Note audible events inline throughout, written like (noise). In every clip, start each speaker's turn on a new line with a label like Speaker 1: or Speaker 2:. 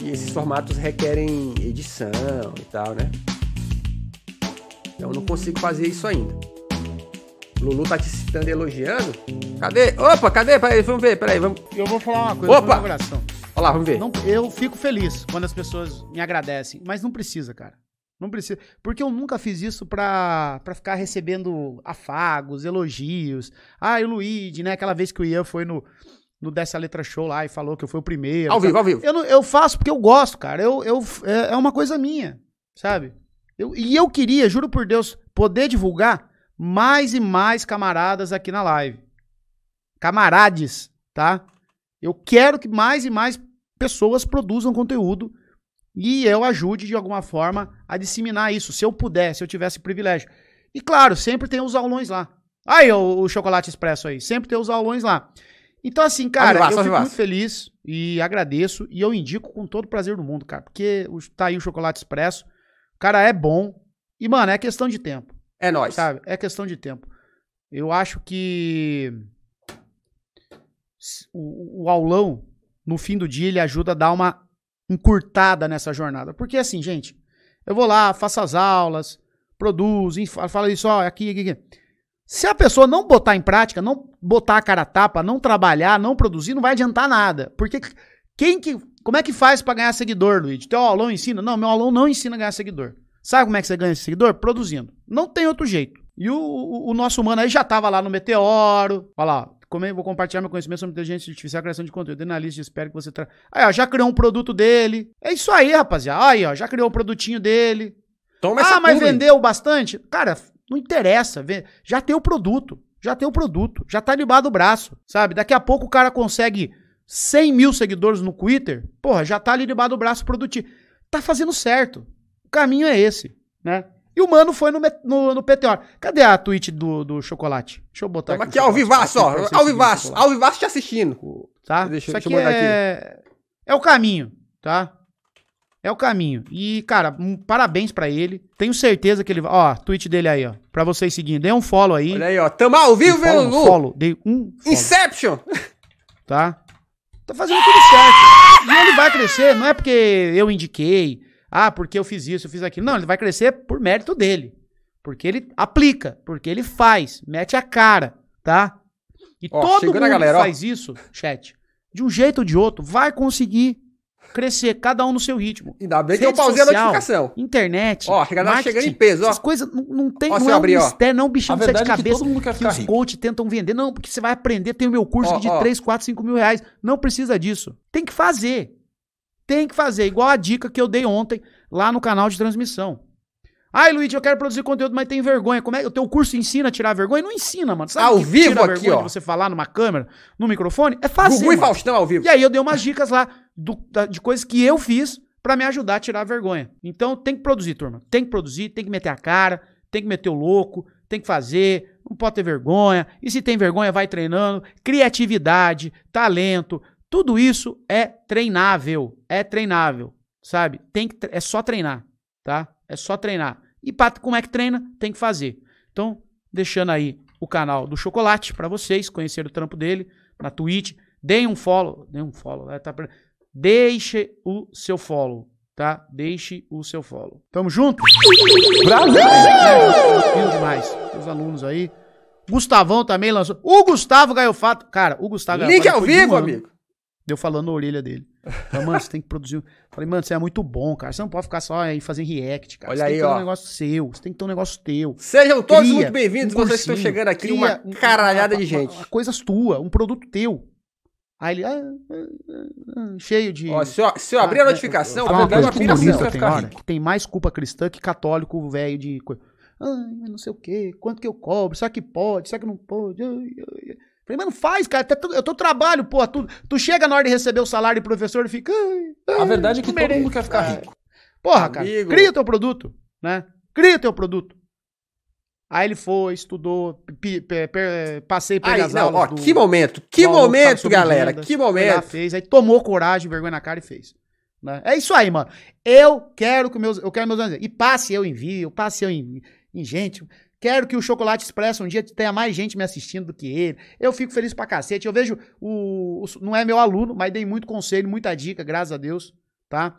Speaker 1: E esses formatos requerem edição e tal, né? Então não consigo fazer isso ainda. Lulu tá te citando elogiando. Cadê? Opa, cadê? Peraí, vamos ver, peraí. Vamos... Eu vou falar uma coisa Opa! coração. Olha lá, vamos ver. Não, eu fico feliz quando as pessoas me agradecem, mas não precisa, cara. Não precisa. Porque eu nunca fiz isso pra, pra ficar recebendo afagos, elogios. Ah, e o Luigi, né? Aquela vez que o Ian foi no, no Dessa Letra Show lá e falou que eu fui o primeiro. Ao vivo, ao vivo. Eu, não, eu faço porque eu gosto, cara. Eu, eu, é, é, uma coisa minha, sabe? Eu, e eu queria, juro por Deus, poder divulgar mais e mais camaradas aqui na live. Camarades, tá? Eu quero que mais e mais pessoas produzam conteúdo e eu ajude de alguma forma a disseminar isso, se eu puder, se eu tivesse privilégio. E claro, sempre tem os aulões lá. Aí o, o Chocolate Expresso aí, sempre tem os aulões lá. Então, assim, cara, eu fico muito feliz e agradeço. E eu indico com todo o prazer do mundo, cara. Porque tá aí o Chocolate Expresso. cara é bom. E, mano, é questão de tempo. É nóis. Sabe? É questão de tempo. Eu acho que o, o aulão, no fim do dia, ele ajuda a dar uma encurtada nessa jornada. Porque, assim, gente, eu vou lá, faço as aulas, produzo, falo isso, ó, aqui, aqui, aqui. Se a pessoa não botar em prática, não botar a cara a tapa, não trabalhar, não produzir, não vai adiantar nada. Porque quem que. Como é que faz para ganhar seguidor, Luiz? Teu aluno ensina? Não, meu aluno não ensina a ganhar seguidor. Sabe como é que você ganha seguidor? Produzindo. Não tem outro jeito. E o, o, o nosso humano aí já estava lá no meteoro. Olha lá, como vou compartilhar meu conhecimento sobre inteligência artificial, criação de conteúdo, analista, espero que você traga. Aí, ó, já criou um produto dele. É isso aí, rapaziada. Aí, ó, já criou um produtinho dele. Toma ah, mas vendeu bastante? Cara, não interessa, já tem o produto, já tem o produto, já tá animado o braço, sabe? Daqui a pouco o cara consegue 100 mil seguidores no Twitter, porra, já tá ali animado o braço produtivo. Tá fazendo certo, o caminho é esse, né? E o mano foi no, no, no PTO. Cadê a tweet do, do chocolate? Deixa eu botar Toma aqui. aqui ao vivaço, ó. Ao vivaço. Ao vivaço te assistindo. Tá? Deixa, isso aqui, deixa é... aqui é... o caminho, tá? é o caminho. E, cara, um, parabéns para ele. Tenho certeza que ele vai. Ó, tweet dele aí, ó. Pra vocês seguirem. Dê um follow aí. Olha aí, ó. Tamo ao vivo, velho. Um follow, follow. Dei um. Follow. Inception! Tá? Tá fazendo tudo certo. E ele vai crescer, não é porque eu indiquei. Ah, porque eu fiz isso, eu fiz aquilo. Não, ele vai crescer por mérito dele. Porque ele aplica, porque ele faz, mete a cara, tá? E ó, todo mundo galera, faz ó. isso, chat. De um jeito ou de outro, vai conseguir crescer, cada um no seu ritmo. Ainda bem Rede que eu pausei social, a notificação. Internet. Ó, chegando, chegando em peso, ó. coisas não, não tem, como. não é um mistério, não é um de cabeça é que, todo mundo quer que os coaches tentam vender. Não, porque você vai aprender, tem o meu curso ó, de ó. 3, 4, 5 mil reais. Não precisa disso. Tem que fazer. Tem que fazer. Igual a dica que eu dei ontem lá no canal de transmissão. Ai, Luiz, eu quero produzir conteúdo, mas tem vergonha. Como é que o teu curso ensina a tirar vergonha? Não ensina, mano. Sabe ao vivo tira aqui, ó. você falar numa câmera, no microfone? É fácil. Gugu e Faustão ao vivo. E aí eu dei umas dicas lá do, da, de coisas que eu fiz para me ajudar a tirar a vergonha. Então tem que produzir, turma. Tem que produzir, tem que meter a cara, tem que meter o louco, tem que fazer, não pode ter vergonha. E se tem vergonha, vai treinando. Criatividade, talento, tudo isso é treinável, é treinável, sabe? Tem que é só treinar, tá? É só treinar. E para como é que treina? Tem que fazer. Então, deixando aí o canal do Chocolate para vocês conhecer o trampo dele na Twitch. Deem um follow, deem um follow, né? tá, deixe o seu follow, tá? Deixe o seu follow. Tamo junto? Brasil! Viu demais. Os alunos aí. Gustavão também lançou. O Gustavo Gaiofato. Cara, o Gustavo ganhou. Gaiofato. Link ao vivo, um amigo. Deu falando na orelha dele. Falei, mano, você tem que produzir. Falei, mano, você é muito bom, cara. Você não pode ficar só aí fazendo react, cara. Olha você aí, tem que ter um negócio seu. Você tem que ter um negócio teu. Sejam todos cria muito bem-vindos. Um vocês estão chegando aqui, uma caralhada de gente. Uma, uma um produto teu. Aí ele. Ah, ah, ah, ah, cheio de. Ó, se, eu, se eu abrir a ah, é, notificação, eu, eu, eu, eu, eu, tem hora que tem mais culpa cristã que católico velho de. Ai, não sei o quê, quanto que eu cobro, será que pode, será que não pode? Ai, ai, ai. Falei, mano, faz, cara. Até tá tu, eu tô trabalho, porra. Tu, tu chega na hora de receber o salário de professor e fica. Ai, ai, a verdade é que todo mundo quer ficar cara. rico. Porra, cara. Cria o teu produto, né? Cria o teu produto. Aí ele foi, estudou, pe, pe, pe, passei por aulas. não, ó, do, Que momento, que momento, galera, vendas, que momento. fez, aí tomou coragem, vergonha na cara e fez. Né? É isso aí, mano. Eu quero que meus, eu quero meus amigos. E passe eu envio, passe eu em, em gente. Quero que o Chocolate Expresso um dia tenha mais gente me assistindo do que ele. Eu fico feliz pra cacete. Eu vejo o, o não é meu aluno, mas dei muito conselho, muita dica, graças a Deus, tá?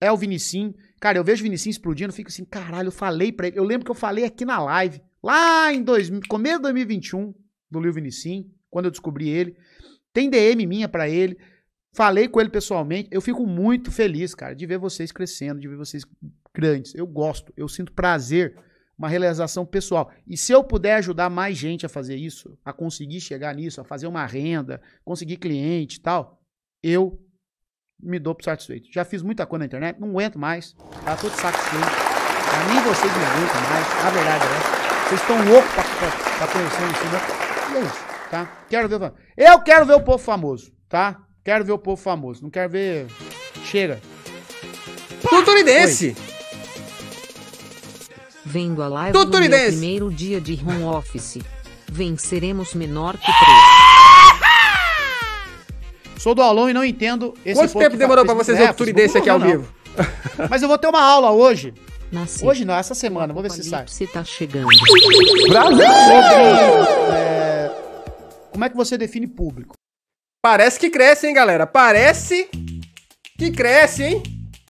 Speaker 1: É o Vinicim. Cara, eu vejo o Vinicim explodindo, fico assim, caralho, eu falei pra ele. Eu lembro que eu falei aqui na live, lá em dois, começo de 2021, do Lil Vinicim, quando eu descobri ele. Tem DM minha para ele. Falei com ele pessoalmente. Eu fico muito feliz, cara, de ver vocês crescendo, de ver vocês grandes. Eu gosto, eu sinto prazer uma realização pessoal. E se eu puder ajudar mais gente a fazer isso, a conseguir chegar nisso, a fazer uma renda, conseguir cliente e tal, eu me dou por satisfeito. Já fiz muita coisa na internet, não aguento mais, tá tudo saco cheio. Pra vocês me aguentam mais, a verdade é essa. Vocês estão loucos pra, pra, pra conhecer isso, né? E é isso, tá? Quero ver, o. eu quero ver o povo famoso, tá? Quero ver o povo famoso, não quero ver... Chega. Tuturinense! É Oi. Vendo a live no primeiro dia de home (laughs) office. Venceremos menor que três. Sou do aulão e não entendo esse Quanto tempo tá demorou pra vocês ver o Turidense aqui ao não. vivo? Mas eu vou ter uma aula hoje. Nasci. Hoje não, essa semana. Vou ver se sai. Você tá chegando. Brasil! É... Como é que você define público? Parece que cresce, hein, galera? Parece que cresce, hein?